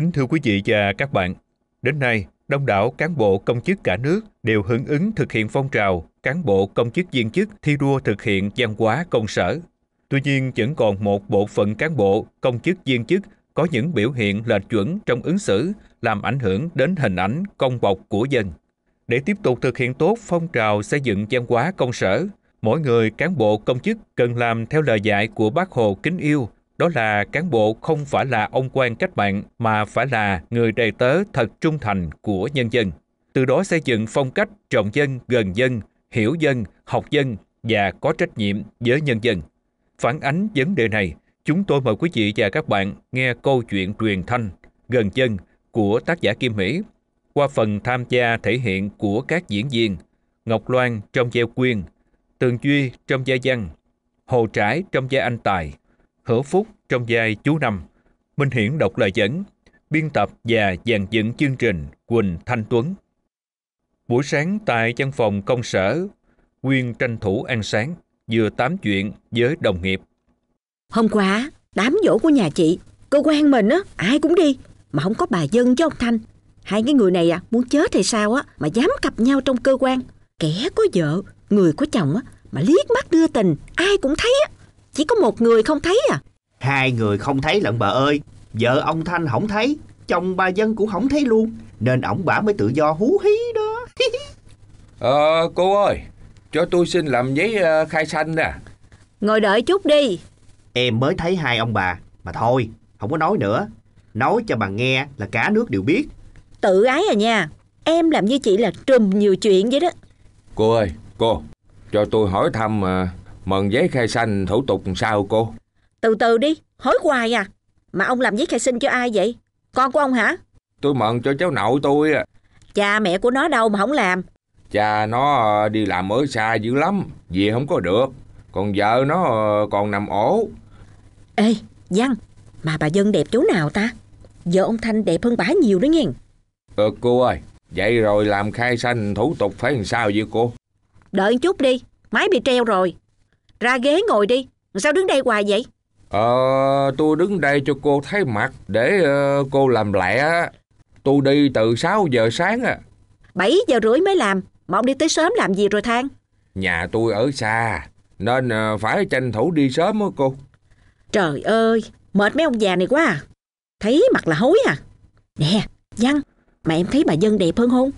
Kính thưa quý vị và các bạn, đến nay, đông đảo cán bộ công chức cả nước đều hưởng ứng thực hiện phong trào cán bộ công chức viên chức thi đua thực hiện văn hóa công sở. Tuy nhiên, vẫn còn một bộ phận cán bộ công chức viên chức có những biểu hiện lệch chuẩn trong ứng xử làm ảnh hưởng đến hình ảnh công bọc của dân. Để tiếp tục thực hiện tốt phong trào xây dựng văn hóa công sở, mỗi người cán bộ công chức cần làm theo lời dạy của bác Hồ kính yêu – đó là cán bộ không phải là ông quan cách mạng mà phải là người đầy tớ thật trung thành của nhân dân. Từ đó xây dựng phong cách trọng dân, gần dân, hiểu dân, học dân và có trách nhiệm với nhân dân. Phản ánh vấn đề này, chúng tôi mời quý vị và các bạn nghe câu chuyện truyền thanh gần dân của tác giả Kim Mỹ qua phần tham gia thể hiện của các diễn viên Ngọc Loan trong gieo quyên, Tường Duy trong gia văn, Hồ Trải trong gia anh tài, Hữu Phúc trong vai chú Năm, Minh Hiển đọc lời dẫn, biên tập và dàn dựng chương trình Quỳnh Thanh Tuấn. Buổi sáng tại văn phòng công sở, Quyên tranh thủ ăn sáng, vừa tám chuyện với đồng nghiệp. Hôm qua, đám dỗ của nhà chị, cơ quan mình á, ai cũng đi, mà không có bà Dân cho ông Thanh. Hai cái người này à, muốn chết thì sao á, mà dám cặp nhau trong cơ quan. Kẻ có vợ, người có chồng á, mà liếc mắt đưa tình, ai cũng thấy á. Chỉ có một người không thấy à Hai người không thấy lận bà ơi Vợ ông Thanh không thấy Chồng bà Dân cũng không thấy luôn Nên ổng bả mới tự do hú hí đó Ờ cô ơi Cho tôi xin làm giấy ờ, khai sanh nè Ngồi đợi chút đi Em mới thấy hai ông bà Mà thôi không có nói nữa Nói cho bà nghe là cả nước đều biết Tự ái à nha Em làm như chị là trùm nhiều chuyện vậy đó Cô ơi cô Cho tôi hỏi thăm mà ờ, mần giấy khai sinh thủ tục sao cô? Từ từ đi, hối hoài à. Mà ông làm giấy khai sinh cho ai vậy? Con của ông hả? Tôi mận cho cháu nội tôi à. Cha mẹ của nó đâu mà không làm. Cha nó ờ, đi làm ở xa dữ lắm, về không có được. Còn vợ nó ờ, còn nằm ổ. Ê, Văn, mà bà Dân đẹp chỗ nào ta? Vợ ông Thanh đẹp hơn bà nhiều đó nha. Ờ cô ơi, vậy rồi làm khai sinh thủ tục phải làm sao vậy cô? Đợi chút đi, máy bị treo rồi ra ghế ngồi đi sao đứng đây hoài vậy ờ tôi đứng đây cho cô thấy mặt để uh, cô làm lẹ tôi đi từ 6 giờ sáng à 7 giờ rưỡi mới làm mà ông đi tới sớm làm gì rồi than nhà tôi ở xa nên uh, phải tranh thủ đi sớm á cô trời ơi mệt mấy ông già này quá à thấy mặt là hối à nè văn mà em thấy bà dân đẹp hơn không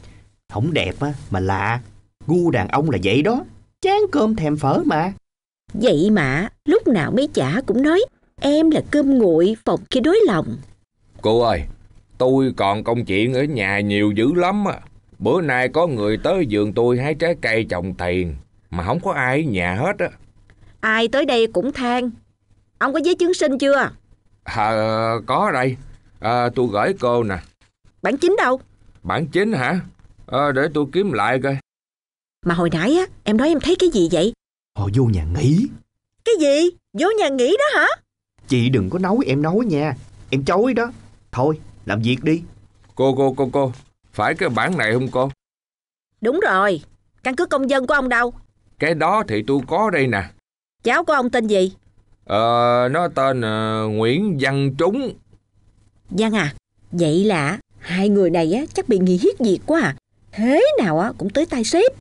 không đẹp á mà lạ gu đàn ông là vậy đó chán cơm thèm phở mà Vậy mà, lúc nào mấy chả cũng nói em là cơm nguội phòng khi đối lòng. Cô ơi, tôi còn công chuyện ở nhà nhiều dữ lắm à. Bữa nay có người tới giường tôi hái trái cây trồng tiền mà không có ai ở nhà hết á. Ai tới đây cũng than. Ông có giấy chứng sinh chưa? À, có đây. À, tôi gửi cô nè. Bản chính đâu? Bản chính hả? À, để tôi kiếm lại coi. Mà hồi nãy á, em nói em thấy cái gì vậy? Họ vô nhà nghỉ. Cái gì? Vô nhà nghỉ đó hả? Chị đừng có nói em nói nha. Em chối đó. Thôi, làm việc đi. Cô, cô, cô, cô. Phải cái bản này không cô? Đúng rồi. Căn cứ công dân của ông đâu? Cái đó thì tôi có đây nè. Cháu của ông tên gì? Ờ, nó tên uh, Nguyễn Văn Trúng. Văn à, vậy là hai người này á, chắc bị nghỉ hiếp việc quá à. Thế nào á, cũng tới tay sếp.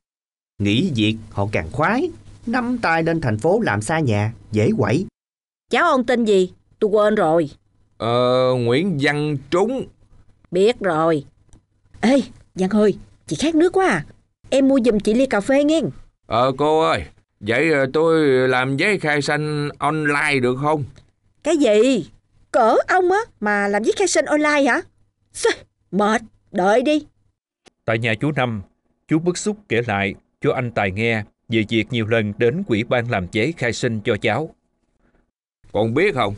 Nghỉ việc họ càng khoái nắm tay lên thành phố làm xa nhà, dễ quẩy. Cháu ông tên gì? Tôi quên rồi. Ờ, Nguyễn Văn Trúng. Biết rồi. Ê, Văn hơi, chị khát nước quá à. Em mua giùm chị ly cà phê nghe. Ờ cô ơi, vậy ờ, tôi làm giấy khai sinh online được không? Cái gì? Cỡ ông á mà làm giấy khai sinh online hả? Xê, mệt, đợi đi. Tại nhà chú Năm, chú bức xúc kể lại cho anh Tài nghe về việc nhiều lần đến quỹ ban làm chế khai sinh cho cháu. Còn biết không,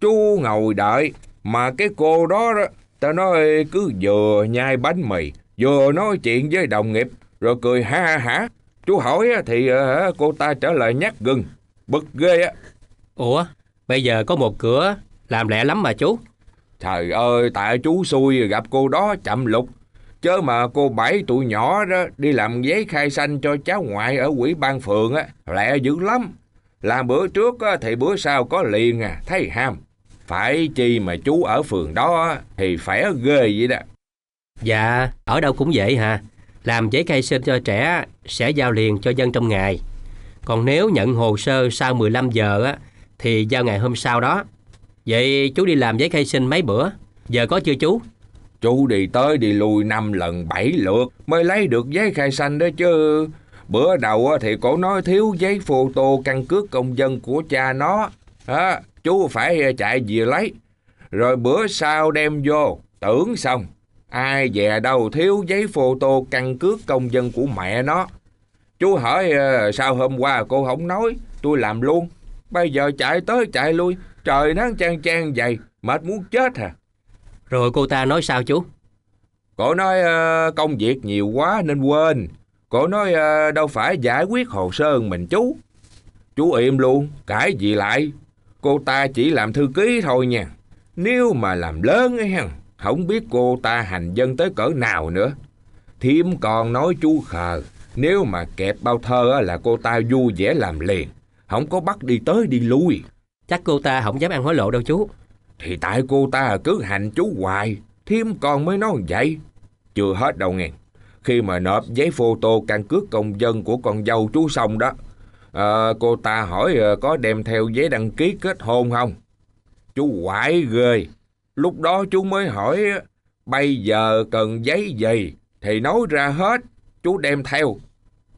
chú ngồi đợi mà cái cô đó, đó ta nói cứ vừa nhai bánh mì, vừa nói chuyện với đồng nghiệp, rồi cười ha hả. Chú hỏi thì ờ, cô ta trả lời nhát gừng, bực ghê á. Ủa, bây giờ có một cửa làm lẹ lắm mà chú. Trời ơi, tại chú xui gặp cô đó chậm lục, Chớ mà cô bảy tụi nhỏ đó đi làm giấy khai sanh cho cháu ngoại ở quỹ ban phường á, lẹ dữ lắm. Làm bữa trước á, thì bữa sau có liền à, thấy ham. Phải chi mà chú ở phường đó á, thì phải ghê vậy đó. Dạ, ở đâu cũng vậy hả? Làm giấy khai sinh cho trẻ sẽ giao liền cho dân trong ngày. Còn nếu nhận hồ sơ sau 15 giờ á, thì giao ngày hôm sau đó. Vậy chú đi làm giấy khai sinh mấy bữa? Giờ có chưa chú? Chú đi tới đi lui năm lần bảy lượt mới lấy được giấy khai sinh đó chứ. Bữa đầu thì cổ nói thiếu giấy photo căn cước công dân của cha nó. À, chú phải ờ, chạy về lấy. Rồi bữa sau đem vô, tưởng xong. Ai về đâu thiếu giấy photo căn cước công dân của mẹ nó. Chú hỏi ờ, sao hôm qua cô không nói, tôi làm luôn. Bây giờ chạy tới chạy lui, trời nắng chang chang vậy, mệt muốn chết à. Rồi cô ta nói sao chú? Cô nói uh, công việc nhiều quá nên quên. Cô nói uh, đâu phải giải quyết hồ sơ mình chú. Chú im luôn, cãi gì lại. Cô ta chỉ làm thư ký thôi nha. Nếu mà làm lớn ấy hằng, không biết cô ta hành dân tới cỡ nào nữa. Thiêm còn nói chú khờ, nếu mà kẹp bao thơ là cô ta vui vẻ làm liền, không có bắt đi tới đi lui. Chắc cô ta không dám ăn hối lộ đâu chú. Thì tại cô ta cứ hành chú hoài, thêm còn mới nói vậy. Chưa hết đâu nghe. Khi mà nộp giấy photo căn cước công dân của con dâu chú xong đó, à, cô ta hỏi ờ, có đem theo giấy đăng ký kết hôn không? Chú quải ghê. Lúc đó chú mới hỏi bây giờ cần giấy gì thì nói ra hết, chú đem theo.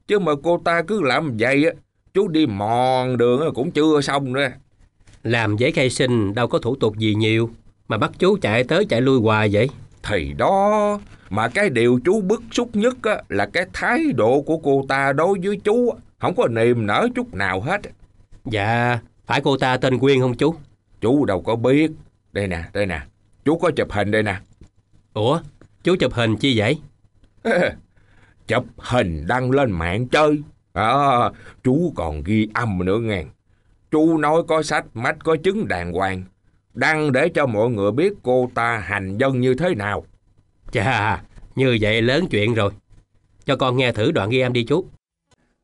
Chứ mà cô ta cứ làm vậy á, chú đi mòn đường cũng chưa xong nữa. Làm giấy khai sinh đâu có thủ tục gì nhiều Mà bắt chú chạy tới chạy lui hoài vậy Thì đó Mà cái điều chú bức xúc nhất á, Là cái thái độ của cô ta đối với chú Không có niềm nở chút nào hết Dạ Phải cô ta tên Quyên không chú Chú đâu có biết Đây nè đây nè Chú có chụp hình đây nè Ủa chú chụp hình chi vậy Chụp hình đăng lên mạng chơi à, Chú còn ghi âm nữa ngàn chu nói có sách, mách có chứng đàng hoàng. Đăng để cho mọi người biết cô ta hành dân như thế nào. Chà, như vậy lớn chuyện rồi. Cho con nghe thử đoạn ghi âm đi chú.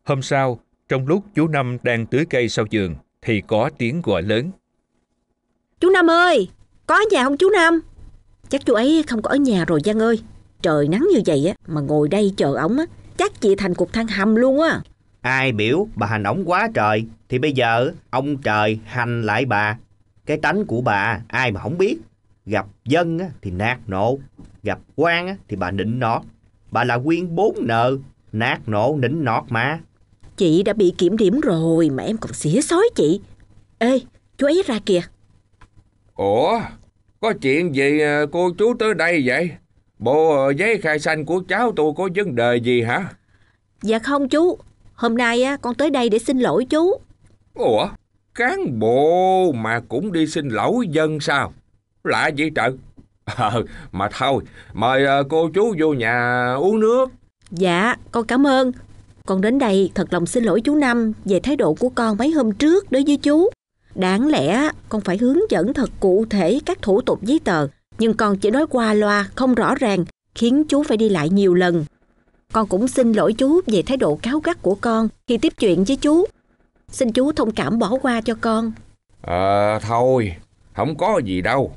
Hôm sau, trong lúc chú Năm đang tưới cây sau giường, thì có tiếng gọi lớn. Chú Năm ơi, có nhà không chú Năm? Chắc chú ấy không có ở nhà rồi Giang ơi. Trời nắng như vậy á, mà ngồi đây chờ ổng á, chắc chị thành cục than hầm luôn á. Ai biểu, bà hành ổng quá trời, thì bây giờ ông trời hành lại bà cái tánh của bà ai mà không biết gặp dân thì nát nổ gặp quan thì bà nịnh nọt bà là quyên bốn nợ nát nổ nịnh nọt mà chị đã bị kiểm điểm rồi mà em còn xỉa xói chị ê chú ấy ra kìa ủa có chuyện gì ờ, cô chú tới đây vậy bộ ờ, giấy khai sanh của cháu tôi có vấn đề gì hả dạ không chú hôm nay con tới đây để xin lỗi chú Ủa, cán bộ mà cũng đi xin lỗi dân sao? Lạ vậy trời. Ờ, mà thôi, mời ờ, cô chú vô nhà uống nước. Dạ, con cảm ơn. Con đến đây thật lòng xin lỗi chú Năm về thái độ của con mấy hôm trước đối với chú. Đáng lẽ con phải hướng dẫn thật cụ thể các thủ tục giấy tờ, nhưng con chỉ nói qua loa, không rõ ràng, khiến chú phải đi lại nhiều lần. Con cũng xin lỗi chú về thái độ cáo gắt của con khi tiếp chuyện với chú. Xin chú thông cảm bỏ qua cho con À thôi Không có gì đâu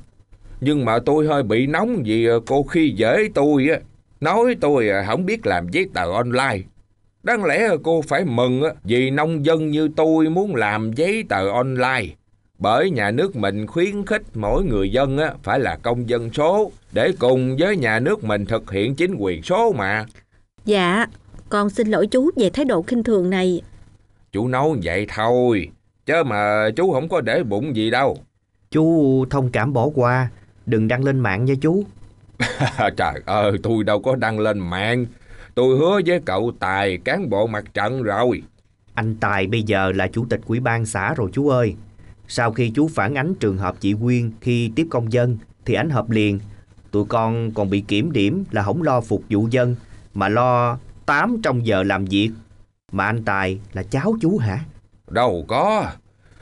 Nhưng mà tôi hơi bị nóng vì ờ, cô khi dễ tôi á Nói tôi ờ, không biết làm giấy tờ online Đáng lẽ cô phải mừng á Vì nông dân như tôi muốn làm giấy tờ online bởi nhà nước mình khuyến khích mỗi người dân á, phải là công dân số để cùng với nhà nước mình thực hiện chính quyền số mà. Dạ, con xin lỗi chú về thái độ khinh thường này. Chú nấu vậy thôi, chớ mà chú không có để bụng gì đâu. Chú thông cảm bỏ qua, đừng đăng lên mạng nha chú. Trời ơi, tôi đâu có đăng lên mạng. Tôi hứa với cậu Tài cán bộ mặt trận rồi. Anh Tài bây giờ là chủ tịch quỹ ban xã rồi chú ơi. Sau khi chú phản ánh trường hợp chị Quyên khi tiếp công dân thì ảnh hợp liền. Tụi con còn bị kiểm điểm là không lo phục vụ dân mà lo 8 trong giờ làm việc mà anh Tài là cháu chú hả? Đâu có.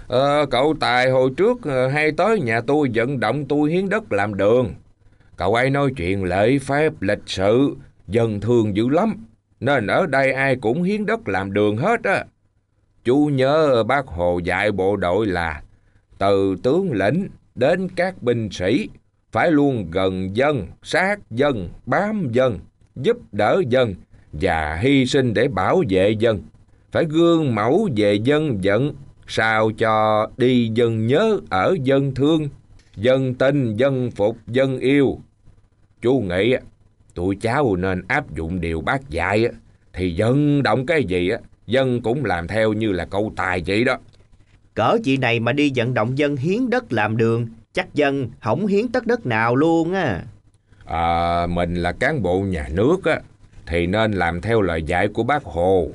Ờ, cậu Tài hồi trước ờ, hay tới nhà tôi vận động tôi hiến đất làm đường. Cậu ấy nói chuyện lễ phép lịch sự, dân thường dữ lắm. Nên ở đây ai cũng hiến đất làm đường hết á. Chú nhớ bác Hồ dạy bộ đội là từ tướng lĩnh đến các binh sĩ phải luôn gần dân, sát dân, bám dân, giúp đỡ dân, và hy sinh để bảo vệ dân, phải gương mẫu về dân vận, sao cho đi dân nhớ ở dân thương, dân tin, dân phục, dân yêu. Chú nghĩ tụi cháu nên áp dụng điều bác dạy thì dân động cái gì á, dân cũng làm theo như là câu tài vậy đó. Cỡ chị này mà đi vận động dân hiến đất làm đường, chắc dân không hiến tất đất nào luôn á. À, mình là cán bộ nhà nước á, thì nên làm theo lời dạy của bác Hồ.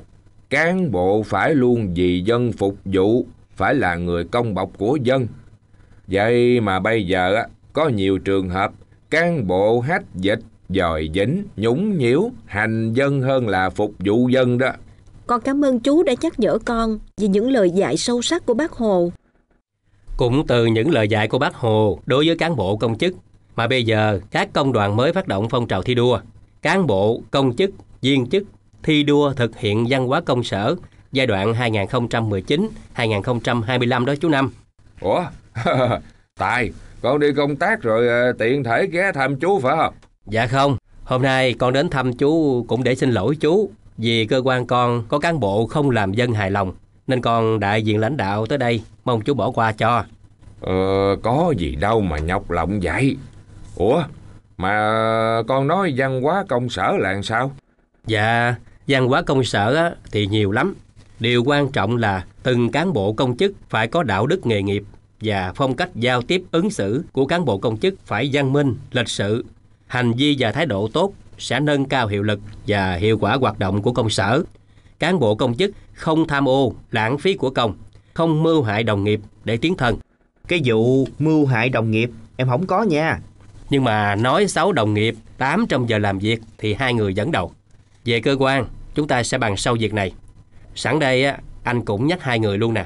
Cán bộ phải luôn vì dân phục vụ, phải là người công bọc của dân. Vậy mà bây giờ có nhiều trường hợp cán bộ hách dịch, dòi dính, nhũng nhiễu, hành dân hơn là phục vụ dân đó. Con cảm ơn chú đã nhắc nhở con vì những lời dạy sâu sắc của bác Hồ. Cũng từ những lời dạy của bác Hồ đối với cán bộ công chức mà bây giờ các công đoàn mới phát động phong trào thi đua cán bộ, công chức, viên chức thi đua thực hiện văn hóa công sở giai đoạn 2019-2025 đó chú Năm. Ủa? Tài, con đi công tác rồi ờ, tiện thể ghé thăm chú phải không? Dạ không, hôm nay con đến thăm chú cũng để xin lỗi chú vì cơ quan con có cán bộ không làm dân hài lòng nên con đại diện lãnh đạo tới đây mong chú bỏ qua cho. Ờ, có gì đâu mà nhọc lòng vậy. Ủa, mà con nói văn hóa công sở là sao? Dạ, văn hóa công sở thì nhiều lắm. Điều quan trọng là từng cán bộ công chức phải có đạo đức nghề nghiệp và phong cách giao tiếp ứng xử của cán bộ công chức phải văn minh, lịch sự. Hành vi và thái độ tốt sẽ nâng cao hiệu lực và hiệu quả hoạt động của công sở. Cán bộ công chức không tham ô, lãng phí của công, không mưu hại đồng nghiệp để tiến thân. Cái vụ mưu hại đồng nghiệp em không có nha. Nhưng mà nói xấu đồng nghiệp trong giờ làm việc thì hai người dẫn đầu. Về cơ quan, chúng ta sẽ bàn sau việc này. Sẵn đây á, anh cũng nhắc hai người luôn nè.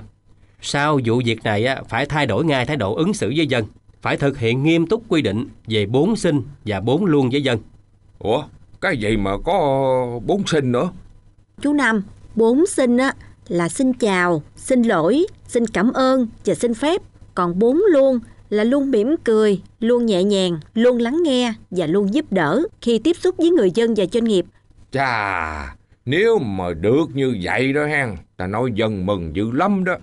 Sau vụ việc này á, phải thay đổi ngay thái độ ứng xử với dân, phải thực hiện nghiêm túc quy định về bốn sinh và bốn luôn với dân. Ủa, cái gì mà có bốn sinh nữa? Chú Nam bốn sinh á là xin chào, xin lỗi, xin cảm ơn và xin phép. Còn bốn luôn là luôn mỉm cười, luôn nhẹ nhàng, luôn lắng nghe và luôn giúp đỡ khi tiếp xúc với người dân và doanh nghiệp. Chà, nếu mà được như vậy đó hen, ta nói dân mừng dữ lắm đó.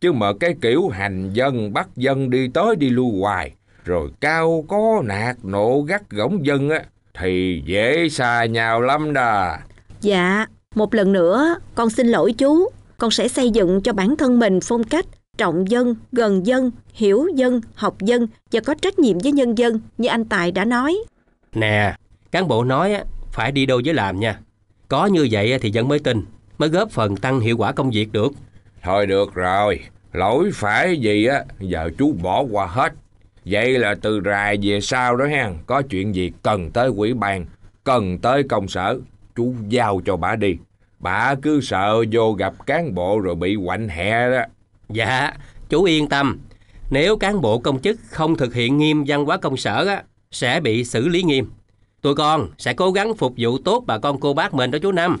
Chứ mà cái kiểu hành dân bắt dân đi tới đi lui hoài, rồi cao có nạt nộ gắt gỏng dân á, thì dễ xa nhau lắm đà. Dạ, một lần nữa con xin lỗi chú, con sẽ xây dựng cho bản thân mình phong cách trọng dân, gần dân, hiểu dân, học dân và có trách nhiệm với nhân dân như anh Tài đã nói. Nè, cán bộ nói phải đi đâu với làm nha. Có như vậy thì dân mới tin, mới góp phần tăng hiệu quả công việc được. Thôi được rồi, lỗi phải gì á, giờ chú bỏ qua hết. Vậy là từ rài về sau đó ha, có chuyện gì cần tới quỹ bàn cần tới công sở, chú giao cho bà đi. Bà cứ sợ vô gặp cán bộ rồi bị quạnh hẹ đó, Dạ, chú yên tâm. Nếu cán bộ công chức không thực hiện nghiêm văn hóa công sở á, sẽ bị xử lý nghiêm. Tụi con sẽ cố gắng phục vụ tốt bà con cô bác mình đó chú Năm.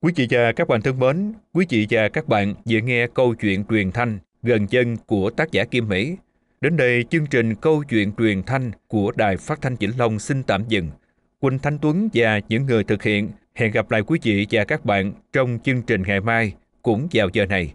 Quý chị và các bạn thân mến, quý chị và các bạn vừa nghe câu chuyện truyền thanh gần dân của tác giả Kim Mỹ. Đến đây, chương trình câu chuyện truyền thanh của Đài Phát thanh Vĩnh Long xin tạm dừng. Quỳnh Thanh Tuấn và những người thực hiện hẹn gặp lại quý chị và các bạn trong chương trình ngày mai cũng vào giờ này.